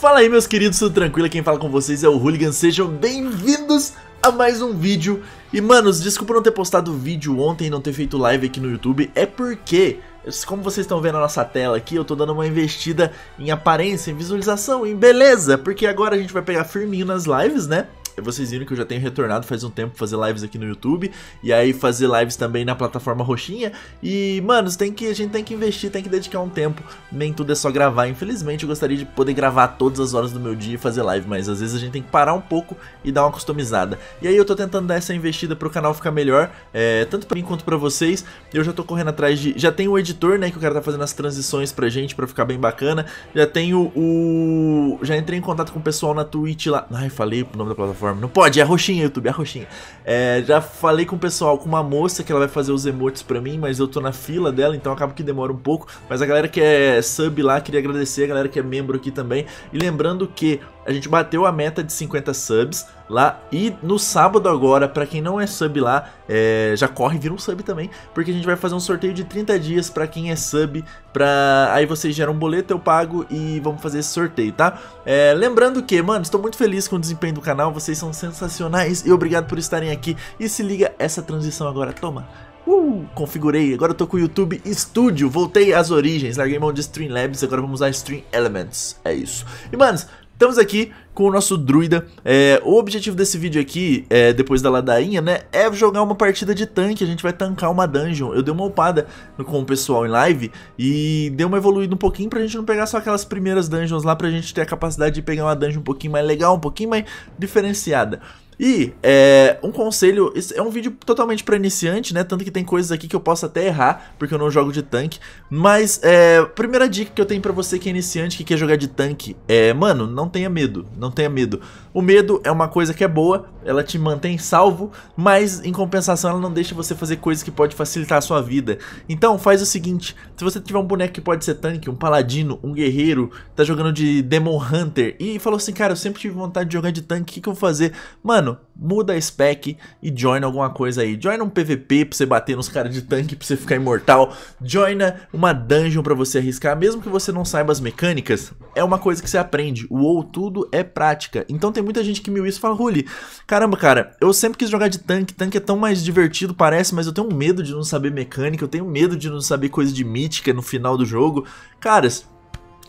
Fala aí meus queridos, tudo tranquilo? Quem fala com vocês é o Hooligan, sejam bem-vindos a mais um vídeo. E manos, desculpa não ter postado vídeo ontem e não ter feito live aqui no YouTube, é porque, como vocês estão vendo na nossa tela aqui, eu tô dando uma investida em aparência, em visualização, em beleza, porque agora a gente vai pegar firminho nas lives, né? É, vocês viram que eu já tenho retornado faz um tempo fazer lives aqui no YouTube e aí fazer lives também na plataforma roxinha. E, mano, tem que, a gente tem que investir, tem que dedicar um tempo. Nem tudo é só gravar. Infelizmente, eu gostaria de poder gravar todas as horas do meu dia e fazer live, mas às vezes a gente tem que parar um pouco e dar uma customizada. E aí eu tô tentando dar essa investida pro canal ficar melhor, é, tanto para mim quanto para vocês. Eu já tô correndo atrás de. Já tem o editor, né? Que o cara tá fazendo as transições pra gente pra ficar bem bacana. Já tenho o. Já entrei em contato com o pessoal na Twitch lá. Ai, falei o nome da plataforma plataforma. Não pode, é roxinha, YouTube, é roxinha. É, já falei com o pessoal, com uma moça que ela vai fazer os emotes pra mim, mas eu tô na fila dela, então acaba que demora um pouco. Mas a galera que é sub lá, queria agradecer, a galera que é membro aqui também. E lembrando que a gente bateu a meta de 50 subs lá e no sábado agora, para quem não é sub lá, é, já corre e vira um sub também, porque a gente vai fazer um sorteio de 30 dias para quem é sub, para aí vocês geram um boleto, eu pago e vamos fazer esse sorteio, tá? É, lembrando que, mano, estou muito feliz com o desempenho do canal, vocês são sensacionais e obrigado por estarem aqui. E se liga essa transição agora, toma! Uh, configurei, agora eu tô com o YouTube Studio, voltei às origens, larguei mão de Streamlabs, agora vamos usar Stream Elements, é isso. E manos, Estamos aqui com o nosso druida. É, o objetivo desse vídeo aqui, é, depois da ladainha, né, é jogar uma partida de tanque. A gente vai tancar uma dungeon. Eu dei uma upada com o pessoal em live e dei uma evoluída um pouquinho pra gente não pegar só aquelas primeiras dungeons lá, pra gente ter a capacidade de pegar uma dungeon um pouquinho mais legal, um pouquinho mais diferenciada. E é, um conselho, é um vídeo totalmente para iniciante, né? Tanto que tem coisas aqui que eu posso até errar, porque eu não jogo de tanque. Mas é, primeira dica que eu tenho para você que é iniciante, que quer jogar de tanque, é, mano, não tenha medo, não tenha medo. O medo é uma coisa que é boa, ela te mantém salvo, mas em compensação ela não deixa você fazer coisas que pode facilitar a sua vida. Então faz o seguinte, se você tiver um boneco que pode ser tanque, um paladino, um guerreiro, tá jogando de Demon Hunter e falou assim, cara, eu sempre tive vontade de jogar de tanque, o que, que eu vou fazer? Mano, mano, muda a spec e joina alguma coisa aí. Joina um PVP pra você bater nos caras de tanque, pra você ficar imortal. Joina uma dungeon pra você arriscar, mesmo que você não saiba as mecânicas. É uma coisa que você aprende. O WoW tudo é prática. Então tem muita gente que me isso e fala, Ruli, caramba, cara, eu sempre quis jogar de tanque. Tanque é tão mais divertido, parece, mas eu tenho medo de não saber mecânica, eu tenho medo de não saber coisa de mítica no final do jogo. Caras,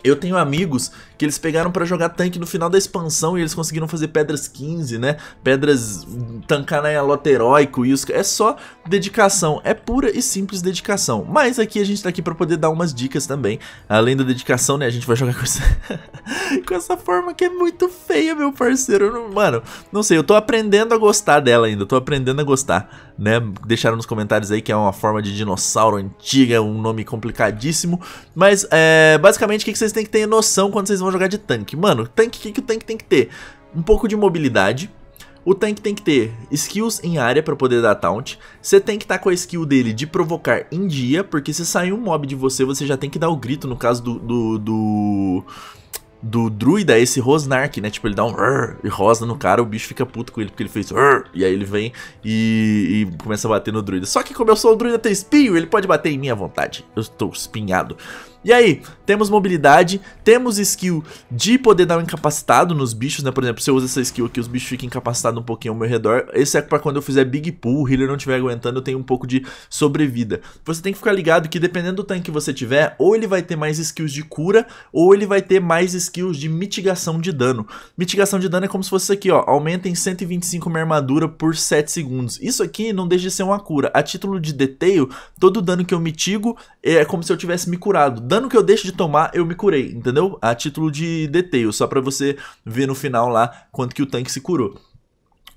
eu tenho amigos que eles pegaram para jogar tanque no final da expansão e eles conseguiram fazer pedras 15, né? Pedras tancar na lote heróico e os... É só dedicação, é pura e simples dedicação. Mas aqui a gente tá aqui para poder dar umas dicas também. Além da dedicação, né? A gente vai jogar com essa, com essa forma que é muito feia, meu parceiro. Não... Mano, não sei, eu tô aprendendo a gostar dela ainda, tô aprendendo a gostar, né? Deixaram nos comentários aí que é uma forma de dinossauro antiga, um nome complicadíssimo. Mas, é, basicamente, o que vocês têm que ter noção quando vocês vão jogar de tanque. Mano, tanque, o que, que o tanque tem que ter? Um pouco de mobilidade, o tanque tem que ter skills em área para poder dar taunt. Você tem que estar tá com a skill dele de provocar em dia, porque se sair um mob de você, você já tem que dar o grito, no caso do... do, do... Do druida, esse Rosnark, né? Tipo, ele dá um e rosna no cara, o bicho fica puto com ele porque ele fez e aí ele vem e, e começa a bater no druida. Só que, como eu sou o druida, tem espinho, ele pode bater em mim à vontade. Eu estou espinhado. E aí, temos mobilidade, temos skill de poder dar um incapacitado nos bichos, né? Por exemplo, se eu uso essa skill aqui, os bichos ficam incapacitados um pouquinho ao meu redor. Esse é pra quando eu fizer Big Pull, o healer não estiver aguentando, eu tenho um pouco de sobrevida. Você tem que ficar ligado que dependendo do tanque que você tiver, ou ele vai ter mais skills de cura, ou ele vai ter mais skills de mitigação de dano. Mitigação de dano é como se fosse isso aqui, ó. Aumenta em 125 minha armadura por 7 segundos. Isso aqui não deixa de ser uma cura. A título de detail, todo dano que eu mitigo é como se eu tivesse me curado dano que eu deixo de tomar, eu me curei, entendeu? A título de detail, só pra você ver no final lá quanto que o tanque se curou.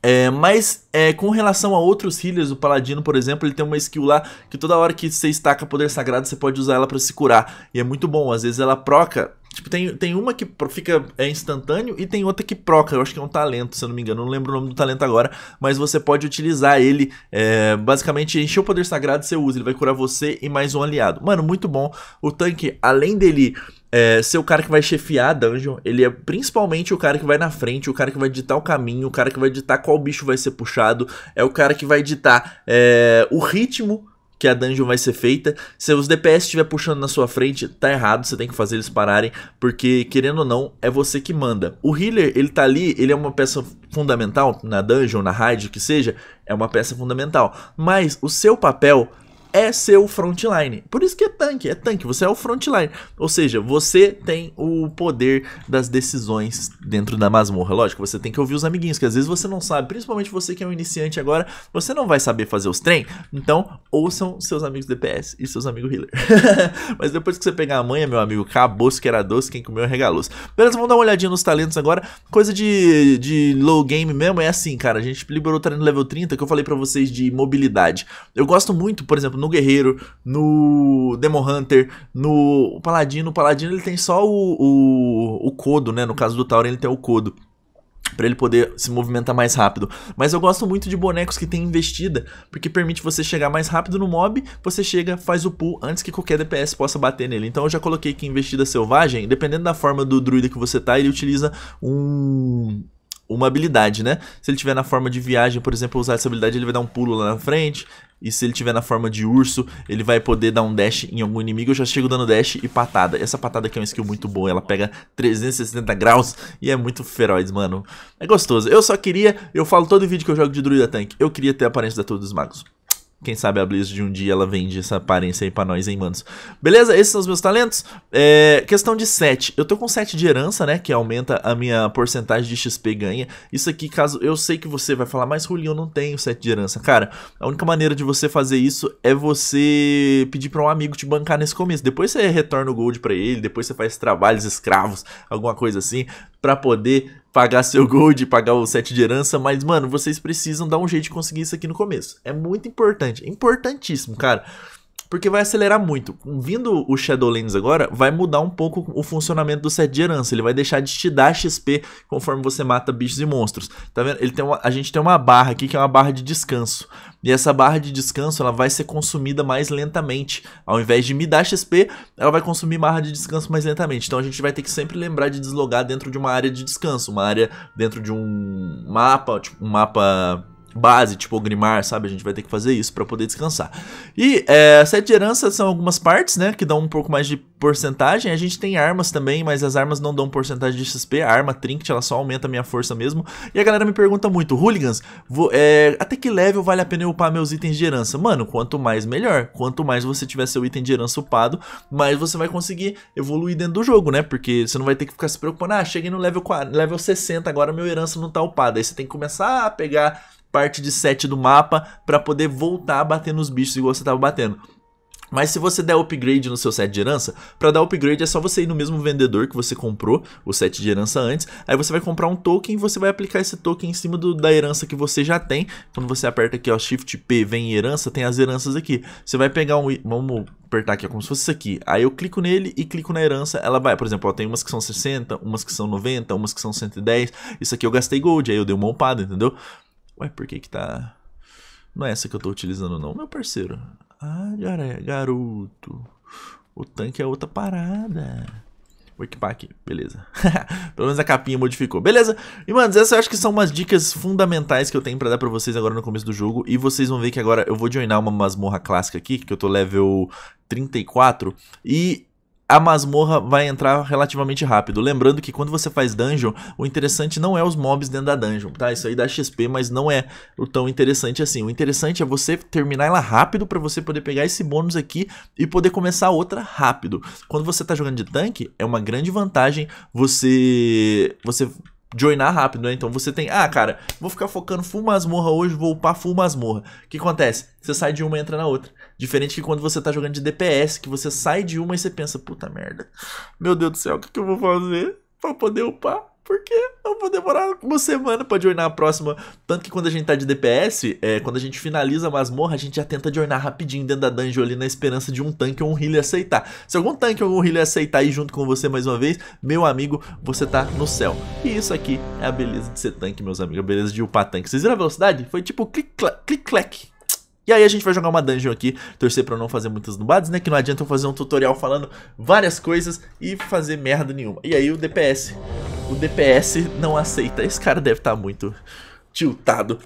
É, mas é, com relação a outros healers, o Paladino, por exemplo, ele tem uma skill lá que toda hora que você estaca poder sagrado, você pode usar ela para se curar. E é muito bom, às vezes ela proca Tipo, tem, tem uma que fica é instantâneo e tem outra que proca. Eu acho que é um talento, se eu não me engano. Eu não lembro o nome do talento agora, mas você pode utilizar ele. É, basicamente, encher o poder sagrado, você usa. Ele vai curar você e mais um aliado. Mano, muito bom. O tanque, além dele é, ser o cara que vai chefiar a dungeon, ele é principalmente o cara que vai na frente, o cara que vai ditar o caminho, o cara que vai ditar qual bicho vai ser puxado, é o cara que vai ditar é, o ritmo que a dungeon vai ser feita. Se os DPS estiver puxando na sua frente, tá errado, você tem que fazer eles pararem, porque querendo ou não, é você que manda. O healer, ele tá ali, ele é uma peça fundamental na dungeon, na raid, que seja, é uma peça fundamental. Mas o seu papel é seu frontline. Por isso que é tanque, é tanque, você é o frontline. Ou seja, você tem o poder das decisões dentro da masmorra. Lógico, você tem que ouvir os amiguinhos, que às vezes você não sabe, principalmente você que é um iniciante agora, você não vai saber fazer os trem. Então, ouçam seus amigos DPS e seus amigos healer. Mas depois que você pegar a manha, meu amigo, acabou que era doce, quem comeu é regalos. Beleza, vamos dar uma olhadinha nos talentos agora. Coisa de, de low game mesmo é assim, cara. A gente liberou o treino level 30 que eu falei para vocês de mobilidade. Eu gosto muito, por exemplo, no Guerreiro, no Demon Hunter, no Paladino. O Paladino ele tem só o, o, o codo, né? No caso do Tauren ele tem o codo para ele poder se movimentar mais rápido. Mas eu gosto muito de bonecos que tem investida, porque permite você chegar mais rápido no mob, você chega, faz o pull antes que qualquer DPS possa bater nele. Então eu já coloquei aqui investida selvagem, dependendo da forma do druida que você tá, ele utiliza um uma habilidade, né? Se ele tiver na forma de viagem, por exemplo, usar essa habilidade, ele vai dar um pulo lá na frente. E se ele tiver na forma de urso, ele vai poder dar um dash em algum inimigo. Eu já chego dando dash e patada. Essa patada aqui é uma skill muito boa. Ela pega 360 graus e é muito feroz, mano. É gostoso. Eu só queria... Eu falo todo vídeo que eu jogo de druida tank. Eu queria ter a aparência da Todos dos Magos. Quem sabe a Blizzard de um dia ela vende essa aparência aí pra nós, hein, manos? Beleza? Esses são os meus talentos. É, questão de 7. Eu tô com 7 de herança, né? Que aumenta a minha porcentagem de XP ganha. Isso aqui, caso eu sei que você vai falar, mas Rulinho, eu não tenho 7 de herança. Cara, a única maneira de você fazer isso é você pedir pra um amigo te bancar nesse começo. Depois você retorna o gold pra ele, depois você faz trabalhos escravos, alguma coisa assim, pra poder pagar seu gold, pagar o set de herança, mas, mano, vocês precisam dar um jeito de conseguir isso aqui no começo. É muito importante, importantíssimo, cara. Porque vai acelerar muito. Vindo o Shadowlands agora, vai mudar um pouco o funcionamento do set de herança. Ele vai deixar de te dar XP conforme você mata bichos e monstros. Tá vendo? Ele tem uma, a gente tem uma barra aqui que é uma barra de descanso. E essa barra de descanso ela vai ser consumida mais lentamente. Ao invés de me dar XP, ela vai consumir barra de descanso mais lentamente. Então a gente vai ter que sempre lembrar de deslogar dentro de uma área de descanso. Uma área dentro de um mapa, tipo um mapa base, tipo o Grimar, sabe? A gente vai ter que fazer isso para poder descansar. E é, sete de herança são algumas partes, né? Que dão um pouco mais de porcentagem. A gente tem armas também, mas as armas não dão porcentagem de XP. A arma trinket, ela só aumenta a minha força mesmo. E a galera me pergunta muito, Hooligans, vou, é, até que level vale a pena eu upar meus itens de herança? Mano, quanto mais melhor. Quanto mais você tiver seu item de herança upado, mais você vai conseguir evoluir dentro do jogo, né? Porque você não vai ter que ficar se preocupando, ah, cheguei no level, 40, level 60, agora meu herança não tá upado. Aí você tem que começar a pegar parte de 7 do mapa para poder voltar a bater nos bichos igual você tava batendo. Mas se você der upgrade no seu set de herança, para dar upgrade é só você ir no mesmo vendedor que você comprou o set de herança antes. Aí você vai comprar um token e você vai aplicar esse token em cima do, da herança que você já tem. Quando você aperta aqui, ó, Shift P, vem herança, tem as heranças aqui. Você vai pegar um. Vamos apertar aqui, ó, como se fosse isso aqui. Aí eu clico nele e clico na herança, ela vai. Por exemplo, ó, tem umas que são 60, umas que são 90, umas que são 110. Isso aqui eu gastei gold, aí eu dei uma upada, entendeu? Ué, por que que tá... Não é essa que eu tô utilizando não, meu parceiro. Ah, garoto. O tanque é outra parada. Vou equipar aqui, beleza. Pelo menos a capinha modificou, beleza? E, mano, essas eu acho que são umas dicas fundamentais que eu tenho pra dar pra vocês agora no começo do jogo. E vocês vão ver que agora eu vou joinar uma masmorra clássica aqui, que eu tô level 34. E a masmorra vai entrar relativamente rápido. Lembrando que quando você faz dungeon, o interessante não é os mobs dentro da dungeon, tá? Isso aí dá XP, mas não é o tão interessante assim. O interessante é você terminar ela rápido para você poder pegar esse bônus aqui e poder começar outra rápido. Quando você tá jogando de tanque, é uma grande vantagem você você joinar rápido, né? Então você tem, ah, cara, vou ficar focando full masmorra hoje, vou upar full masmorra. O que acontece? Você sai de uma e entra na outra. Diferente que quando você tá jogando de DPS, que você sai de uma e você pensa, puta merda, meu Deus do céu, o que, que eu vou fazer pra poder upar? Porque eu vou demorar uma semana pra joinar a próxima. Tanto que quando a gente tá de DPS, é, quando a gente finaliza a masmorra, a gente já tenta joinar rapidinho dentro da dungeon ali na esperança de um tanque ou um healer aceitar. Se algum tanque ou algum healer aceitar aí junto com você mais uma vez, meu amigo, você tá no céu. E isso aqui é a beleza de ser tanque, meus amigos. A beleza de upar tanque. Vocês viram a velocidade? Foi tipo clic-clac, clic-clac. E aí a gente vai jogar uma dungeon aqui, torcer pra não fazer muitas nubadas, né? Que não adianta eu fazer um tutorial falando várias coisas e fazer merda nenhuma. E aí o DPS. O DPS não aceita. Esse cara deve estar tá muito tiltado.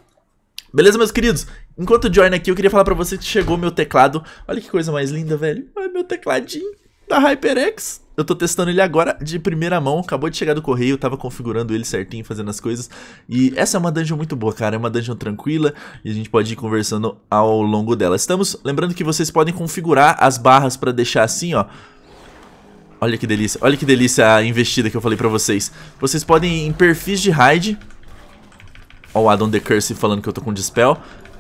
Beleza, meus queridos? Enquanto o Join aqui, eu queria falar pra você que chegou meu teclado. Olha que coisa mais linda, velho. Olha meu tecladinho da HyperX. Eu tô testando ele agora de primeira mão, acabou de chegar do correio, tava configurando ele certinho, fazendo as coisas. E essa é uma dungeon muito boa, cara, é uma dungeon tranquila e a gente pode ir conversando ao longo dela. Estamos, lembrando que vocês podem configurar as barras pra deixar assim, ó. Olha que delícia, olha que delícia a investida que eu falei pra vocês. Vocês podem ir em perfis de raid. Ó o Adam The Curse falando que eu tô com dispel,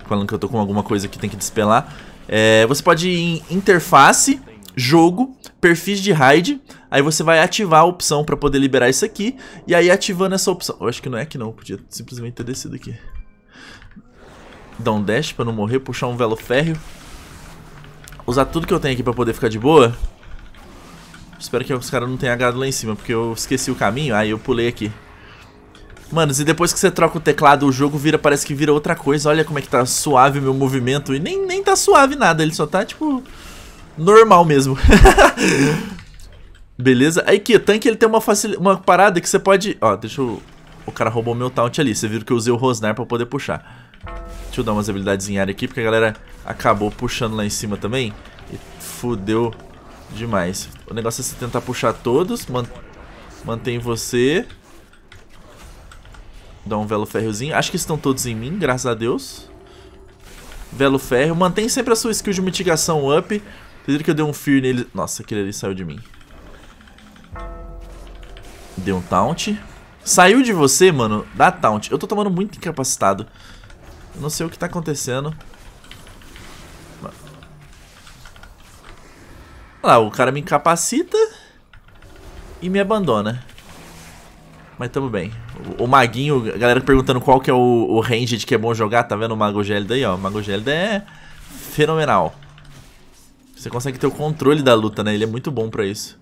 falando que eu tô com alguma coisa que tem que dispelar. É, você pode ir em interface, jogo perfis de raid, aí você vai ativar a opção para poder liberar isso aqui, e aí ativando essa opção... Eu acho que não é que não, podia simplesmente ter descido aqui. Dar um dash pra não morrer, puxar um velo férreo. Usar tudo que eu tenho aqui pra poder ficar de boa. Espero que os caras não tenham agado lá em cima, porque eu esqueci o caminho, aí eu pulei aqui. Manos, e depois que você troca o teclado, o jogo vira, parece que vira outra coisa. Olha como é que tá suave o meu movimento. E nem, nem tá suave nada, ele só tá, tipo, normal mesmo. Beleza? Aí que tanque ele tem uma, facil... uma parada que você pode... Ó, deixa eu... O cara roubou meu taunt ali. Você viu que eu usei o Rosnar para poder puxar. Deixa eu dar umas habilidades em área aqui, porque a galera acabou puxando lá em cima também. E fudeu demais. O negócio é você tentar puxar todos. Man... Mantém você. Dá um velo ferrozinho. Acho que estão todos em mim, graças a Deus. Velo ferro. Mantém sempre a sua skill de mitigação up. Acredito que eu dei um fear nele. Nossa, aquele ali saiu de mim. Dei um taunt. Saiu de você, mano. Dá taunt. Eu tô tomando muito incapacitado. Eu não sei o que tá acontecendo. Olha lá, o cara me incapacita e me abandona. Mas tamo bem. O, o maguinho, a galera perguntando qual que é o, o range de que é bom jogar, tá vendo o Mago Gélida aí, ó. O Mago é fenomenal. Você consegue ter o controle da luta, né? Ele é muito bom pra isso.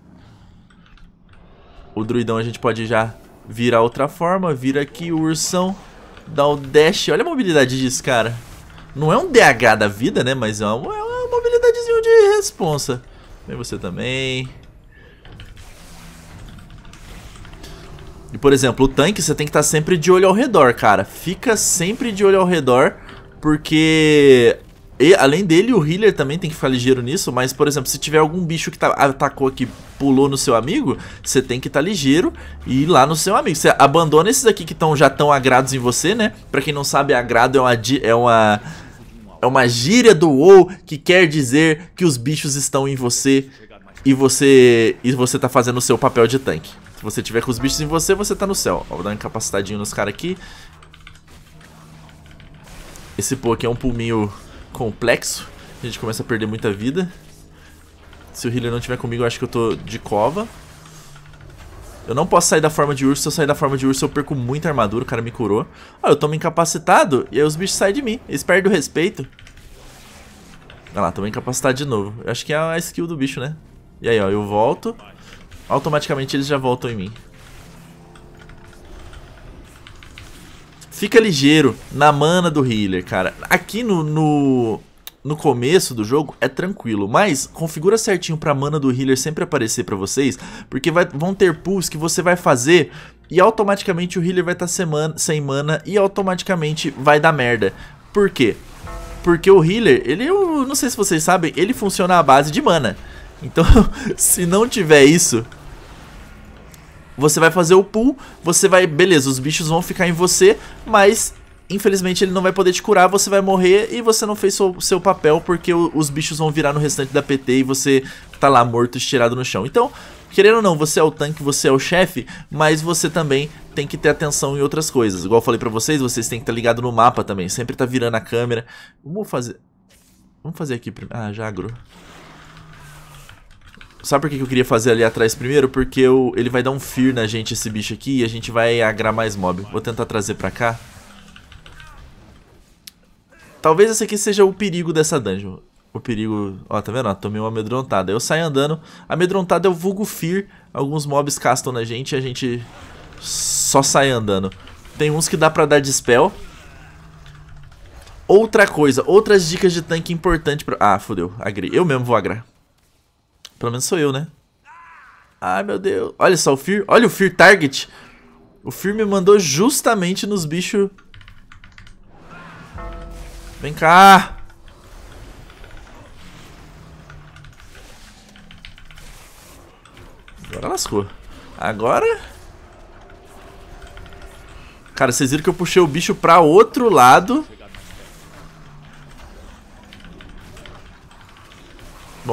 O druidão a gente pode já virar outra forma. Vira aqui o ursão. Dá o dash. Olha a mobilidade disso, cara. Não é um DH da vida, né? Mas é uma, é uma mobilidadezinha de responsa. Vem você também. E, por exemplo, o tanque você tem que estar tá sempre de olho ao redor, cara. Fica sempre de olho ao redor, porque e, além dele, o healer também tem que ficar ligeiro nisso, mas, por exemplo, se tiver algum bicho que tá, atacou aqui, pulou no seu amigo, você tem que estar tá ligeiro e ir lá no seu amigo. Você abandona esses aqui que tão, já estão agrados em você, né? Pra quem não sabe, agrado é uma... É uma é uma gíria do WoW que quer dizer que os bichos estão em você e você e você tá fazendo o seu papel de tanque. Se você tiver com os bichos em você, você tá no céu. Ó, vou dar uma incapacitadinha nos caras aqui. Esse pô aqui é um pulminho complexo. A gente começa a perder muita vida. Se o healer não tiver comigo, eu acho que eu tô de cova. Eu não posso sair da forma de urso. Se eu sair da forma de urso, eu perco muita armadura. O cara me curou. Ah, eu tomo incapacitado e aí os bichos saem de mim. Eles perdem o respeito. Ah lá, tomo incapacitado de novo. Eu acho que é a skill do bicho, né? E aí, ó, eu volto. Automaticamente eles já voltam em mim. Fica ligeiro na mana do healer, cara. Aqui no, no, no começo do jogo é tranquilo, mas configura certinho pra mana do healer sempre aparecer pra vocês, porque vai, vão ter pulls que você vai fazer e automaticamente o healer vai tá estar sem mana e automaticamente vai dar merda. Por quê? Porque o healer, ele, eu é não sei se vocês sabem, ele funciona à base de mana. Então, se não tiver isso, você vai fazer o pull, você vai... Beleza, os bichos vão ficar em você, mas... Infelizmente ele não vai poder te curar, você vai morrer e você não fez seu, seu papel porque o, os bichos vão virar no restante da PT e você tá lá morto, estirado no chão. Então, querendo ou não, você é o tanque, você é o chefe, mas você também tem que ter atenção em outras coisas. Igual eu falei pra vocês, vocês têm que estar tá ligados ligado no mapa também, sempre tá virando a câmera. Vamos fazer... Vamos fazer aqui primeiro. Ah, já agro. Sabe por que eu queria fazer ali atrás primeiro? Porque eu, ele vai dar um fear na gente, esse bicho aqui, e a gente vai agrar mais mob. Vou tentar trazer pra cá. Talvez esse aqui seja o perigo dessa dungeon. O perigo... Ó, tá vendo? Ó, tomei uma amedrontada. Eu saio andando. Amedrontada é o vulgo fear. Alguns mobs castam na gente e a gente só sai andando. Tem uns que dá pra dar dispel. Outra coisa, outras dicas de tanque importante pra... Ah, fodeu, agrei. Eu mesmo vou agrar. Pelo menos sou eu, né? Ai, meu Deus. Olha só, o Fear. Olha o Fear Target. O Fear me mandou justamente nos bichos. Vem cá. Agora lascou. Agora... Cara, vocês viram que eu puxei o bicho pra outro lado.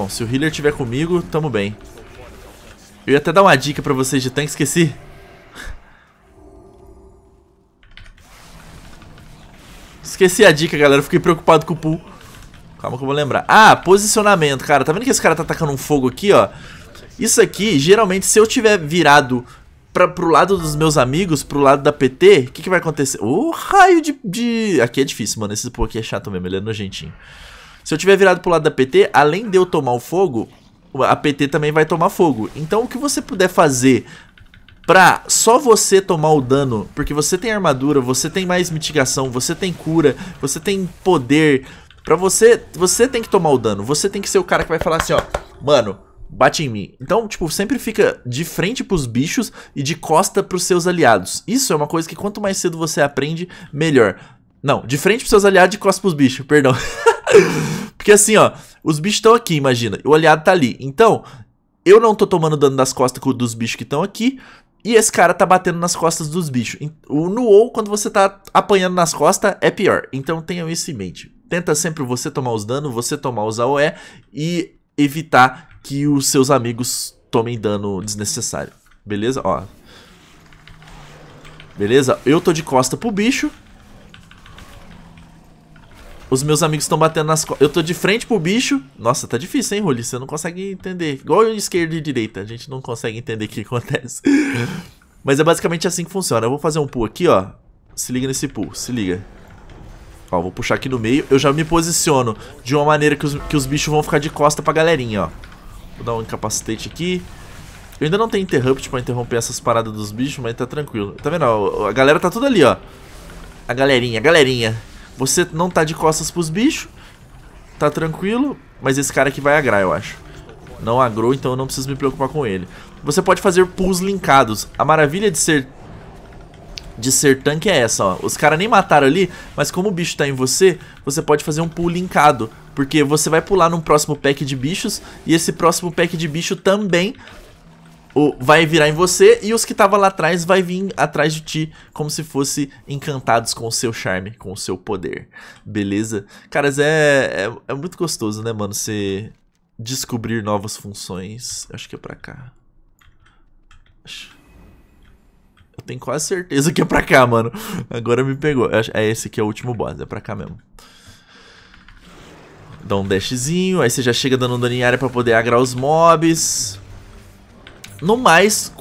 Bom, se o healer tiver comigo, tamo bem. Eu ia até dar uma dica pra vocês de tanque, esqueci. Esqueci a dica, galera. fiquei preocupado com o pool. Calma que eu vou lembrar. Ah, posicionamento, cara. Tá vendo que esse cara tá atacando um fogo aqui, ó? Isso aqui, geralmente, se eu tiver virado pra, pro lado dos meus amigos, pro lado da PT, o que, que vai acontecer? O oh, raio de, de, Aqui é difícil, mano. Esse pool aqui é chato mesmo, ele é nojentinho. Se eu tiver virado pro lado da PT, além de eu tomar o fogo, a PT também vai tomar fogo. Então o que você puder fazer pra só você tomar o dano, porque você tem armadura, você tem mais mitigação, você tem cura, você tem poder, pra você, você tem que tomar o dano, você tem que ser o cara que vai falar assim, ó, mano, bate em mim. Então, tipo, sempre fica de frente pros bichos e de costa pros seus aliados. Isso é uma coisa que quanto mais cedo você aprende, melhor. Não, de frente pros seus aliados e de costa pros bichos, perdão. Porque assim, ó, os bichos estão aqui, imagina. O aliado tá ali. Então, eu não tô tomando dano das costas dos bichos que estão aqui. E esse cara tá batendo nas costas dos bichos. No WoW, quando você tá apanhando nas costas, é pior. Então tenham isso em mente. Tenta sempre você tomar os danos, você tomar os AOE e evitar que os seus amigos tomem dano desnecessário. Beleza? Ó. Beleza? Eu tô de costa pro bicho. Os meus amigos estão batendo nas costas. Eu tô de frente pro bicho. Nossa, tá difícil, hein, Ruli? Você não consegue entender. Igual esquerda e direita. A gente não consegue entender o que acontece. Mas é basicamente assim que funciona. Eu vou fazer um pull aqui, ó. Se liga nesse pull. Se liga. Ó, vou puxar aqui no meio. Eu já me posiciono de uma maneira que os, que os bichos vão ficar de costa pra galerinha, ó. Vou dar um incapacitate aqui. Eu ainda não tenho interrupt pra interromper essas paradas dos bichos, mas tá tranquilo. Tá vendo? a galera tá tudo ali, ó. A galerinha, a galerinha. Você não tá de costas pros bichos. Tá tranquilo. Mas esse cara aqui vai agrar, eu acho. Não agrou, então eu não preciso me preocupar com ele. Você pode fazer pulls linkados. A maravilha de ser de ser tanque é essa, ó. Os caras nem mataram ali, mas como o bicho tá em você, você pode fazer um pull linkado. Porque você vai pular num próximo pack de bichos, e esse próximo pack de bicho também o, vai virar em você e os que estavam lá atrás vai vir atrás de ti como se fosse encantados com o seu charme, com o seu poder. Beleza? Caras, é, é, é muito gostoso, né, mano? Você descobrir novas funções. Acho que é pra cá. Eu tenho quase certeza que é pra cá, mano. Agora me pegou. É esse aqui é o último boss, é pra cá mesmo. Dá um dashzinho, aí você já chega dando um dano em área pra poder agrar os mobs. No mais,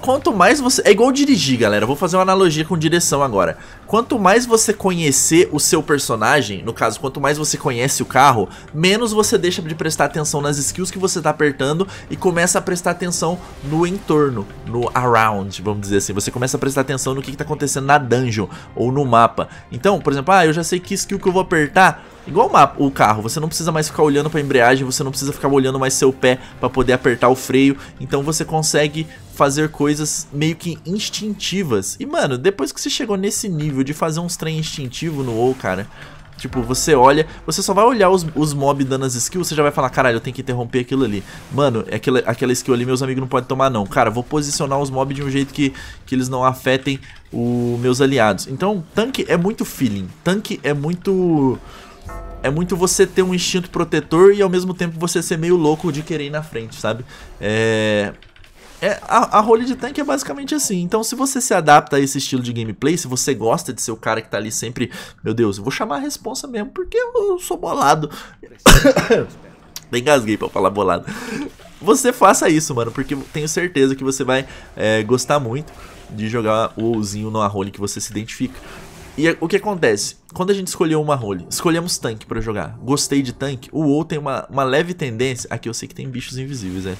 quanto mais você. É igual dirigir, galera. Vou fazer uma analogia com direção agora. Quanto mais você conhecer o seu personagem, no caso, quanto mais você conhece o carro, menos você deixa de prestar atenção nas skills que você está apertando e começa a prestar atenção no entorno, no around, vamos dizer assim. Você começa a prestar atenção no que, está acontecendo na dungeon ou no mapa. Então, por exemplo, ah, eu já sei que skill que eu vou apertar Igual o, mapa, o carro, você não precisa mais ficar olhando para a embreagem, você não precisa ficar olhando mais seu pé para poder apertar o freio, então você consegue fazer coisas meio que instintivas. E mano, depois que você chegou nesse nível de fazer uns trem instintivo no WoW, cara, Tipo, você olha, você só vai olhar os, os mobs dando as skills, você já vai falar, caralho, eu tenho que interromper aquilo ali. Mano, aquela, aquela skill ali meus amigos não podem tomar não. Cara, vou posicionar os mobs de um jeito que, que eles não afetem os meus aliados. Então, tanque é muito feeling, tanque é muito é muito você ter um instinto protetor e ao mesmo tempo você ser meio louco de querer ir na frente, sabe? É. É, a, a role de tanque é basicamente assim. Então, se você se adapta a esse estilo de gameplay, se você gosta de ser o cara que tá ali sempre, meu Deus, eu vou chamar a responsa mesmo, porque eu, eu sou bolado. Nem gasguei pra falar bolado. Você faça isso, mano, porque tenho certeza que você vai é, gostar muito de jogar o Ozinho numa role que você se identifica. E o que acontece? Quando a gente escolheu uma role, escolhemos tanque para jogar. Gostei de tanque. O WoW tem uma, uma leve tendência. Aqui eu sei que tem bichos invisíveis, é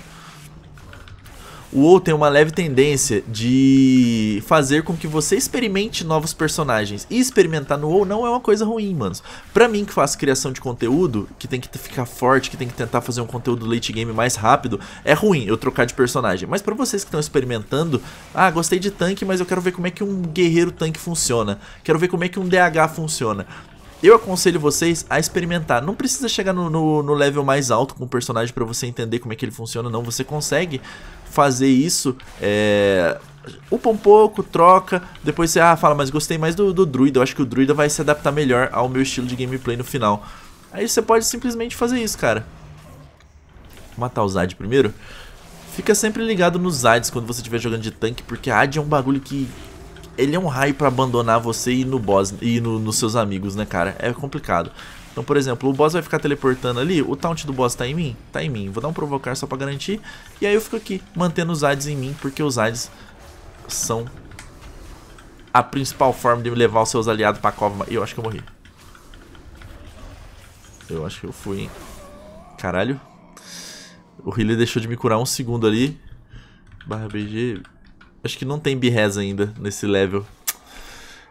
o WoW tem uma leve tendência de fazer com que você experimente novos personagens. E experimentar no WoW não é uma coisa ruim, mano. Pra mim que faço criação de conteúdo, que tem que ficar forte, que tem que tentar fazer um conteúdo late game mais rápido, é ruim eu trocar de personagem. Mas pra vocês que estão experimentando, ah, gostei de tanque, mas eu quero ver como é que um guerreiro tanque funciona. Quero ver como é que um DH funciona. Eu aconselho vocês a experimentar. Não precisa chegar no, no, no level mais alto com o personagem para você entender como é que ele funciona, não. Você consegue fazer isso. É... Upa um pouco, troca. Depois você ah, fala, mas gostei mais do, do druida. Eu acho que o druida vai se adaptar melhor ao meu estilo de gameplay no final. Aí você pode simplesmente fazer isso, cara. Vou matar o Zad primeiro. Fica sempre ligado nos Zads quando você estiver jogando de tanque, porque Ad é um bagulho que ele é um raio para abandonar você e no boss e no, nos seus amigos, né, cara? É complicado. Então, por exemplo, o boss vai ficar teleportando ali, o taunt do boss tá em mim? Tá em mim. Vou dar um provocar só pra garantir. E aí eu fico aqui, mantendo os ADs em mim, porque os ADs são a principal forma de levar os seus aliados pra cova. E Eu acho que eu morri. Eu acho que eu fui, hein? Caralho. O healer deixou de me curar um segundo ali. Barra BG. Acho que não tem birrez ainda nesse level.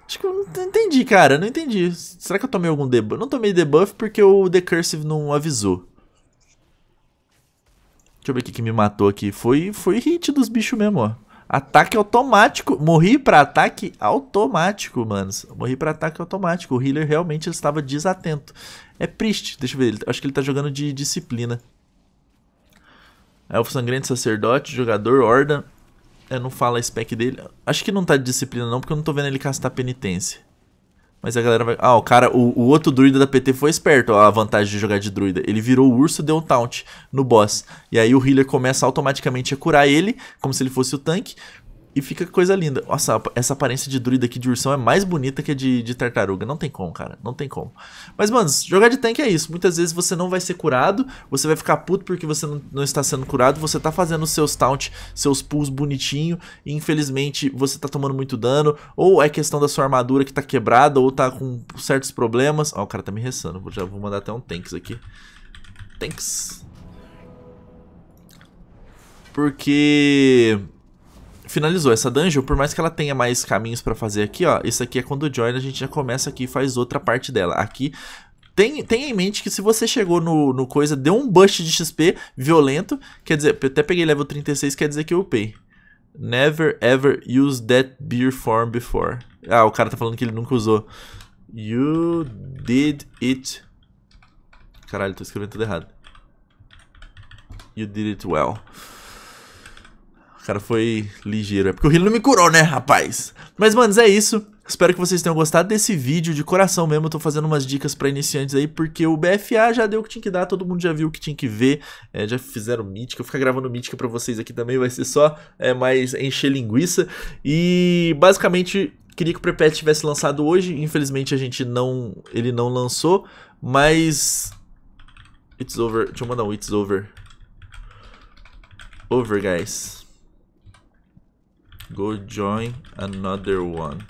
Acho que eu não entendi, cara. Não entendi. Será que eu tomei algum debuff? Não tomei debuff porque o Decursive não avisou. Deixa eu ver o que, me matou aqui. Foi, foi hit dos bichos mesmo, ó. Ataque automático. Morri pra ataque automático, manos. Morri pra ataque automático. O healer realmente estava desatento. É Priest. Deixa eu ver. Ele, acho que ele tá jogando de disciplina. Elfo Sangrento, Sacerdote, Jogador, ordem. É, não fala a spec dele. Acho que não tá de disciplina não, porque eu não tô vendo ele castar penitência. Mas a galera vai... Ah, o cara, o, o outro druida da PT foi esperto, ó, a vantagem de jogar de druida. Ele virou o urso, deu um taunt no boss. E aí o healer começa automaticamente a curar ele, como se ele fosse o tanque. E fica coisa linda. Nossa, essa aparência de druida aqui de ursão é mais bonita que a de, de tartaruga. Não tem como, cara. Não tem como. Mas, mano, jogar de tanque é isso. Muitas vezes você não vai ser curado, você vai ficar puto porque você não, não está sendo curado, você tá fazendo seus taunt, seus pulls bonitinho, e infelizmente você tá tomando muito dano, ou é questão da sua armadura que tá quebrada, ou tá com certos problemas. Ó, o cara tá me ressando. Já vou mandar até um tanks aqui. Tanks. Porque finalizou essa dungeon, por mais que ela tenha mais caminhos pra fazer aqui, ó, isso aqui é quando o join, a gente já começa aqui e faz outra parte dela. Aqui tem, tenha em mente que se você chegou no, no coisa, deu um bust de XP violento, quer dizer, eu até peguei level 36, quer dizer que eu upei. Never ever used that beer form before. Ah, o cara tá falando que ele nunca usou. You did it. Caralho, tô escrevendo tudo errado. You did it well cara foi ligeiro. É porque o Rilo não me curou, né, rapaz? Mas, manos, é isso. Espero que vocês tenham gostado desse vídeo, de coração mesmo, eu tô fazendo umas dicas pra iniciantes aí, porque o BFA já deu o que tinha que dar, todo mundo já viu o que tinha que ver, é, já fizeram mítica, eu ficar gravando mítica pra vocês aqui também, vai ser só é, mais encher linguiça, e basicamente queria que o Prepet tivesse lançado hoje, infelizmente a gente não, ele não lançou, mas... It's over, deixa eu mandar um it's over. Over, guys. go join another one.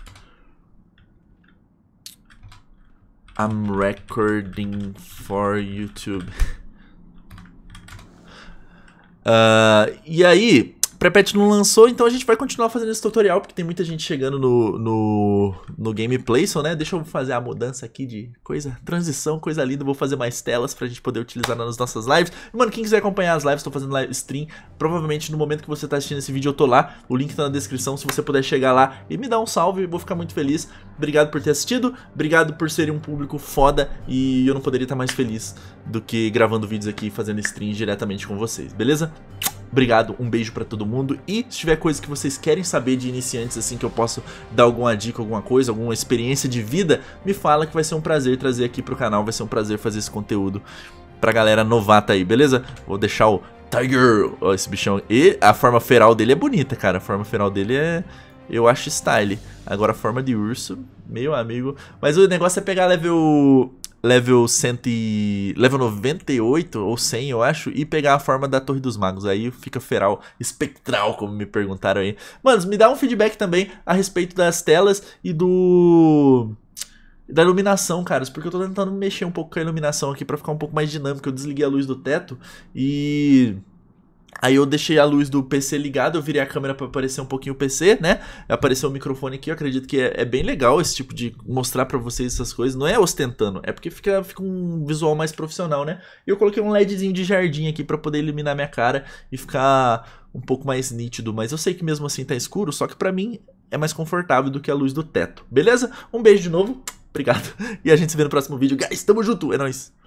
I'm recording for YouTube. uh, e aí, Prepet não lançou, então a gente vai continuar fazendo esse tutorial, porque tem muita gente chegando no, no, no gameplay, só, né? Deixa eu fazer a mudança aqui de coisa, transição, coisa linda. Vou fazer mais telas pra gente poder utilizar nas nossas lives. Mano, quem quiser acompanhar as lives, tô fazendo live stream. Provavelmente no momento que você tá assistindo esse vídeo, eu tô lá. O link tá na descrição, se você puder chegar lá e me dar um salve, vou ficar muito feliz. Obrigado por ter assistido, obrigado por ser um público foda e eu não poderia estar mais feliz do que gravando vídeos aqui e fazendo stream diretamente com vocês, beleza? Obrigado, um beijo para todo mundo. E se tiver coisa que vocês querem saber de iniciantes, assim, que eu posso dar alguma dica, alguma coisa, alguma experiência de vida, me fala que vai ser um prazer trazer aqui pro canal. Vai ser um prazer fazer esse conteúdo pra galera novata aí, beleza? Vou deixar o Tiger, ó, esse bichão. E a forma feral dele é bonita, cara. A forma feral dele é... Eu acho style. Agora a forma de urso, meio amigo. Mas o negócio é pegar level level 100 e... level 98 ou 100, eu acho, e pegar a forma da Torre dos Magos. Aí fica feral, espectral, como me perguntaram aí. Mano, me dá um feedback também a respeito das telas e do da iluminação, caras, porque eu tô tentando mexer um pouco com a iluminação aqui para ficar um pouco mais dinâmico. Eu desliguei a luz do teto e Aí eu deixei a luz do PC ligada, eu virei a câmera para aparecer um pouquinho o PC, né? Apareceu o microfone aqui, eu acredito que é, é bem legal esse tipo de mostrar para vocês essas coisas. Não é ostentando, é porque fica, fica um visual mais profissional, né? E eu coloquei um LEDzinho de jardim aqui para poder iluminar minha cara e ficar um pouco mais nítido. Mas eu sei que mesmo assim tá escuro, só que para mim é mais confortável do que a luz do teto, beleza? Um beijo de novo, obrigado. E a gente se vê no próximo vídeo. Guys, tamo junto, é nóis!